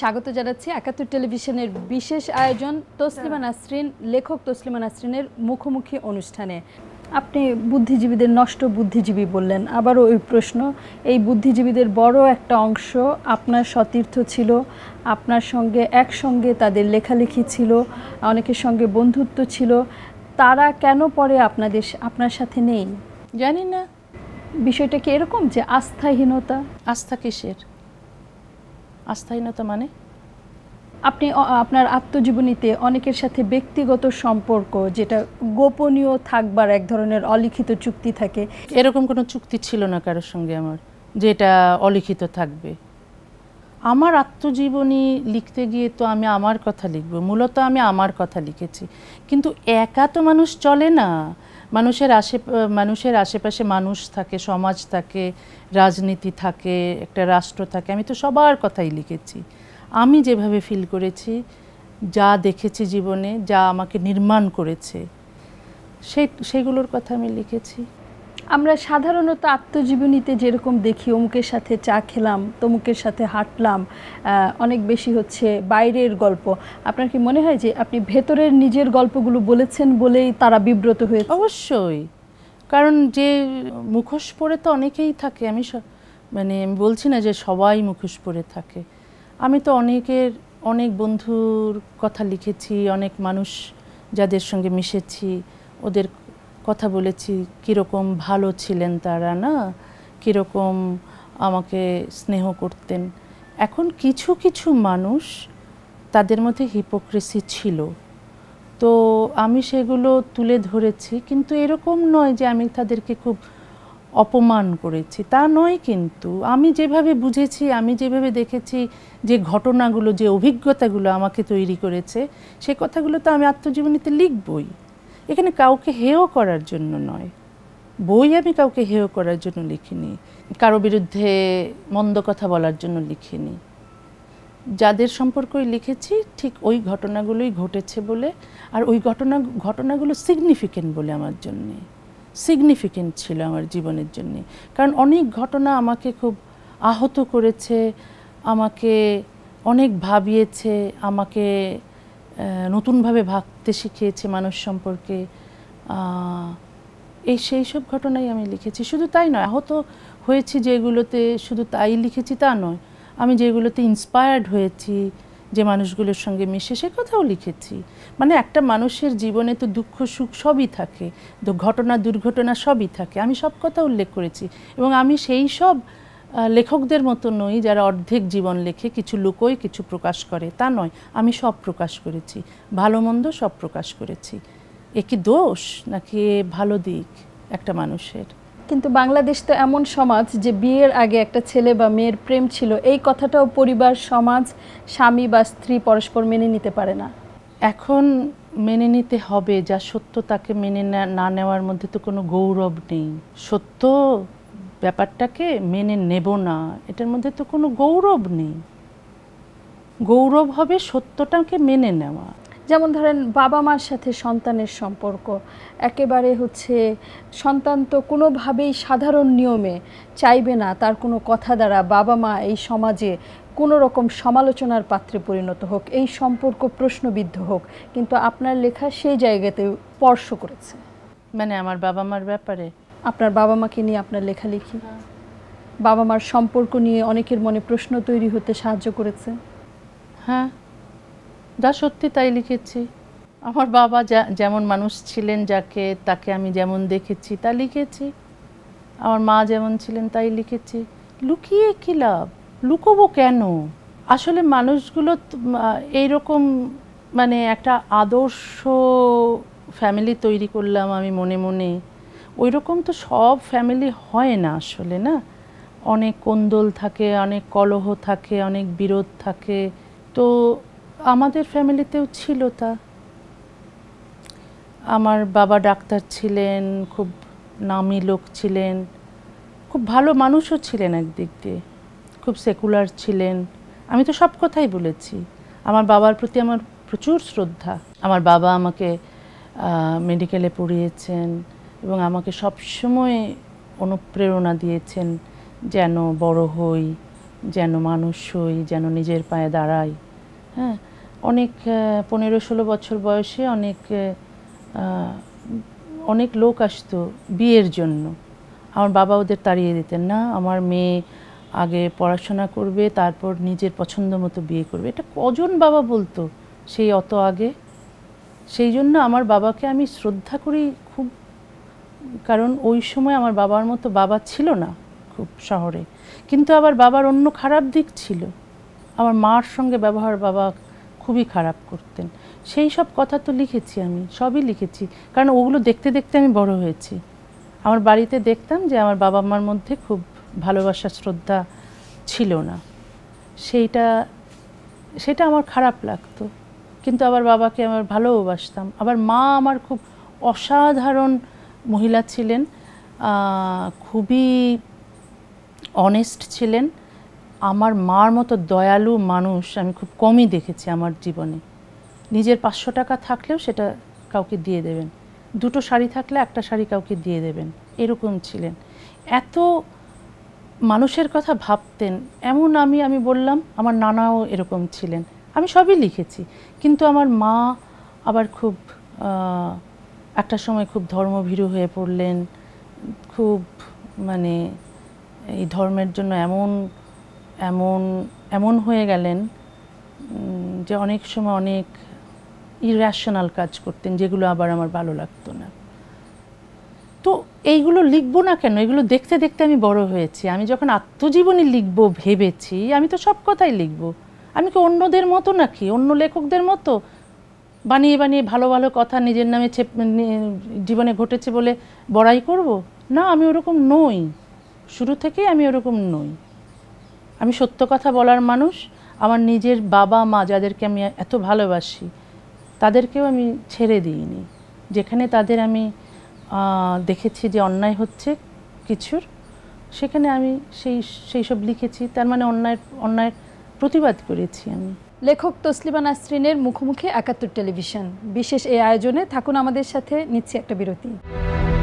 স্বাগত জানাচ্ছি একাত্তর টেলিভিশনের বিশেষ আয়োজন তসলিমা হ্যাঁ। নাসরিন লেখক তসলিমা নাসরিনের মুখোমুখি অনুষ্ঠানে আপনি বুদ্ধিজীবীদের নষ্ট বুদ্ধিজীবী বললেন আবারও ওই প্রশ্ন এই বুদ্ধিজীবীদের বড় একটা অংশ আপনার সতীর্থ ছিল আপনার সঙ্গে একসঙ্গে তাদের লেখালেখি ছিল অনেকের সঙ্গে বন্ধুত্ব ছিল তারা কেন পরে আপনাদের আপনার সাথে নেই জানি না বিষয়টা কি এরকম যে আস্থাহীনতা আস্থা কিসের আস্থাহীনতা মানে আপনি আপনার আত্মজীবনীতে অনেকের সাথে ব্যক্তিগত সম্পর্ক যেটা গোপনীয় থাকবার এক ধরনের অলিখিত চুক্তি থাকে এরকম কোনো চুক্তি ছিল না কারোর সঙ্গে আমার যে এটা অলিখিত থাকবে আমার আত্মজীবনী লিখতে গিয়ে তো আমি আমার কথা লিখব মূলত আমি আমার কথা লিখেছি কিন্তু একা তো মানুষ চলে না মানুষের আশে মানুষের আশেপাশে মানুষ থাকে সমাজ থাকে রাজনীতি থাকে একটা রাষ্ট্র থাকে আমি তো সবার কথাই লিখেছি আমি যেভাবে ফিল করেছি যা দেখেছি জীবনে যা আমাকে নির্মাণ করেছে সেই সেগুলোর কথা আমি লিখেছি আমরা সাধারণত আত্মজীবনীতে যেরকম দেখি অমুকের সাথে চা খেলাম তমুকের সাথে হাঁটলাম অনেক বেশি হচ্ছে বাইরের গল্প আপনার কি মনে হয় যে আপনি ভেতরের নিজের গল্পগুলো বলেছেন বলেই তারা বিব্রত হয়ে অবশ্যই কারণ যে মুখোশ পরে তো অনেকেই থাকে আমি মানে আমি বলছি না যে সবাই মুখোশ পরে থাকে আমি তো অনেকের অনেক বন্ধুর কথা লিখেছি অনেক মানুষ যাদের সঙ্গে মিশেছি ওদের কথা বলেছি কীরকম ভালো ছিলেন তারা না কীরকম আমাকে স্নেহ করতেন এখন কিছু কিছু মানুষ তাদের মধ্যে হিপোক্রেসি ছিল তো আমি সেগুলো তুলে ধরেছি কিন্তু এরকম নয় যে আমি তাদেরকে খুব অপমান করেছি তা নয় কিন্তু আমি যেভাবে বুঝেছি আমি যেভাবে দেখেছি যে ঘটনাগুলো যে অভিজ্ঞতাগুলো আমাকে তৈরি করেছে সে কথাগুলো তো আমি আত্মজীবনীতে লিখবই এখানে কাউকে হেয় করার জন্য নয় বই আমি কাউকে হেয় করার জন্য লিখিনি কারো বিরুদ্ধে মন্দ কথা বলার জন্য লিখিনি যাদের সম্পর্কই লিখেছি ঠিক ওই ঘটনাগুলোই ঘটেছে বলে আর ওই ঘটনা ঘটনাগুলো সিগনিফিকেন্ট বলে আমার জন্যে সিগনিফিকেন্ট ছিল আমার জীবনের জন্যে কারণ অনেক ঘটনা আমাকে খুব আহত করেছে আমাকে অনেক ভাবিয়েছে আমাকে নতুনভাবে ভাবতে শিখিয়েছে মানুষ সম্পর্কে এই সেই সব ঘটনাই আমি লিখেছি শুধু তাই নয় আহত হয়েছি যেগুলোতে শুধু তাই লিখেছি তা নয় আমি যেগুলোতে ইন্সপায়ার্ড হয়েছি যে মানুষগুলোর সঙ্গে মিশে সে কথাও লিখেছি মানে একটা মানুষের জীবনে তো দুঃখ সুখ সবই থাকে ঘটনা দুর্ঘটনা সবই থাকে আমি সব কথা উল্লেখ করেছি এবং আমি সেই সব লেখকদের মতো নই যারা অর্ধেক জীবন লেখে কিছু লোকই কিছু প্রকাশ করে তা নয় আমি সব প্রকাশ করেছি ভালো মন্দ সব প্রকাশ করেছি এ কি দোষ নাকি ভালো দিক একটা মানুষের কিন্তু বাংলাদেশ তো এমন সমাজ যে বিয়ের আগে একটা ছেলে বা মেয়ের প্রেম ছিল এই কথাটাও পরিবার সমাজ স্বামী বা স্ত্রী পরস্পর মেনে নিতে পারে না এখন মেনে নিতে হবে যা সত্য তাকে মেনে না নেওয়ার মধ্যে তো কোনো গৌরব নেই সত্য ব্যাপারটাকে মেনে নেব না এটার মধ্যে তো কোনো গৌরব নেই গৌরব হবে সত্যটাকে মেনে নেওয়া যেমন ধরেন বাবা মার সাথে সন্তানের সম্পর্ক একেবারে হচ্ছে সন্তান তো কোনোভাবেই সাধারণ নিয়মে চাইবে না তার কোনো কথা দ্বারা বাবা মা এই সমাজে কোনো রকম সমালোচনার পাত্রে পরিণত হোক এই সম্পর্ক প্রশ্নবিদ্ধ হোক কিন্তু আপনার লেখা সেই জায়গাতে স্পর্শ করেছে মানে আমার বাবা মার ব্যাপারে আপনার বাবা মাকে নিয়ে আপনার লেখালেখি বাবা মার সম্পর্ক নিয়ে অনেকের মনে প্রশ্ন তৈরি হতে সাহায্য করেছে হ্যাঁ যা সত্যি তাই লিখেছি আমার বাবা যেমন মানুষ ছিলেন যাকে তাকে আমি যেমন দেখেছি তা লিখেছি আমার মা যেমন ছিলেন তাই লিখেছি লুকিয়ে কী লাভ লুকোবো কেন আসলে মানুষগুলো এইরকম মানে একটা আদর্শ ফ্যামিলি তৈরি করলাম আমি মনে মনে ওই রকম তো সব ফ্যামিলি হয় না আসলে না অনেক কোন্দল থাকে অনেক কলহ থাকে অনেক বিরোধ থাকে তো আমাদের ফ্যামিলিতেও ছিল তা আমার বাবা ডাক্তার ছিলেন খুব নামি লোক ছিলেন খুব ভালো মানুষও ছিলেন একদিক দিয়ে খুব সেকুলার ছিলেন আমি তো সব কথাই বলেছি আমার বাবার প্রতি আমার প্রচুর শ্রদ্ধা আমার বাবা আমাকে মেডিকেলে পড়িয়েছেন এবং আমাকে সবসময় অনুপ্রেরণা দিয়েছেন যেন বড় হই যেন মানুষ হই যেন নিজের পায়ে দাঁড়াই হ্যাঁ অনেক পনেরো ষোলো বছর বয়সে অনেক অনেক লোক আসতো বিয়ের জন্য আমার বাবা ওদের তাড়িয়ে দিতেন না আমার মেয়ে আগে পড়াশোনা করবে তারপর নিজের পছন্দ মতো বিয়ে করবে এটা কজন বাবা বলতো সেই অত আগে সেই জন্য আমার বাবাকে আমি শ্রদ্ধা করি খুব কারণ ওই সময় আমার বাবার মতো বাবা ছিল না খুব শহরে কিন্তু আবার বাবার অন্য খারাপ দিক ছিল আমার মার সঙ্গে ব্যবহার বাবা খুবই খারাপ করতেন সেই সব কথা তো লিখেছি আমি সবই লিখেছি কারণ ওগুলো দেখতে দেখতে আমি বড় হয়েছি আমার বাড়িতে দেখতাম যে আমার বাবা মার মধ্যে খুব ভালোবাসা শ্রদ্ধা ছিল না সেইটা সেটা আমার খারাপ লাগতো কিন্তু আবার বাবাকে আমার ভালোবাসতাম আবার মা আমার খুব অসাধারণ মহিলা ছিলেন খুবই অনেস্ট ছিলেন আমার মার মতো দয়ালু মানুষ আমি খুব কমই দেখেছি আমার জীবনে নিজের পাঁচশো টাকা থাকলেও সেটা কাউকে দিয়ে দেবেন দুটো শাড়ি থাকলে একটা শাড়ি কাউকে দিয়ে দেবেন এরকম ছিলেন এত মানুষের কথা ভাবতেন এমন আমি আমি বললাম আমার নানাও এরকম ছিলেন আমি সবই লিখেছি কিন্তু আমার মা আবার খুব একটা সময় খুব ধর্মভীরু হয়ে পড়লেন খুব মানে এই ধর্মের জন্য এমন এমন এমন হয়ে গেলেন যে অনেক সময় অনেক ইরেশনাল কাজ করতেন যেগুলো আবার আমার ভালো লাগতো না তো এইগুলো লিখবো না কেন এগুলো দেখতে দেখতে আমি বড় হয়েছি আমি যখন আত্মজীবনী লিখব ভেবেছি আমি তো সব কথাই লিখব আমি কি অন্যদের মতো নাকি অন্য লেখকদের মতো বানিয়ে বানিয়ে ভালো ভালো কথা নিজের নামে জীবনে ঘটেছে বলে বড়াই করব না আমি ওরকম নই শুরু থেকেই আমি ওরকম নই আমি সত্য কথা বলার মানুষ আমার নিজের বাবা মা যাদেরকে আমি এত ভালোবাসি তাদেরকেও আমি ছেড়ে দিইনি যেখানে তাদের আমি দেখেছি যে অন্যায় হচ্ছে কিছুর সেখানে আমি সেই সেই সব লিখেছি তার মানে অন্যায় অন্যায়ের প্রতিবাদ করেছি আমি লেখক তসলিমা নাসরিনের মুখোমুখি একাত্তর টেলিভিশন বিশেষ এই আয়োজনে থাকুন আমাদের সাথে নিচ্ছে একটা বিরতি